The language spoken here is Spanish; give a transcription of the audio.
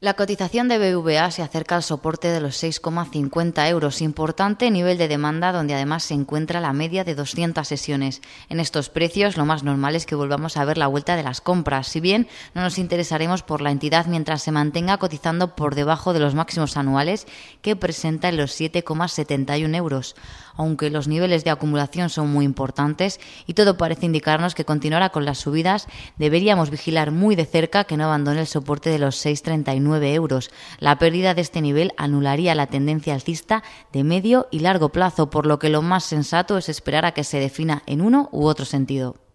La cotización de BVA se acerca al soporte de los 6,50 euros, importante nivel de demanda donde además se encuentra la media de 200 sesiones. En estos precios lo más normal es que volvamos a ver la vuelta de las compras, si bien no nos interesaremos por la entidad mientras se mantenga cotizando por debajo de los máximos anuales que presenta en los 7,71 euros. Aunque los niveles de acumulación son muy importantes y todo parece indicarnos que continuará con las subidas, deberíamos vigilar muy de cerca que no abandone el soporte de los 6,39 euros. La pérdida de este nivel anularía la tendencia alcista de medio y largo plazo, por lo que lo más sensato es esperar a que se defina en uno u otro sentido.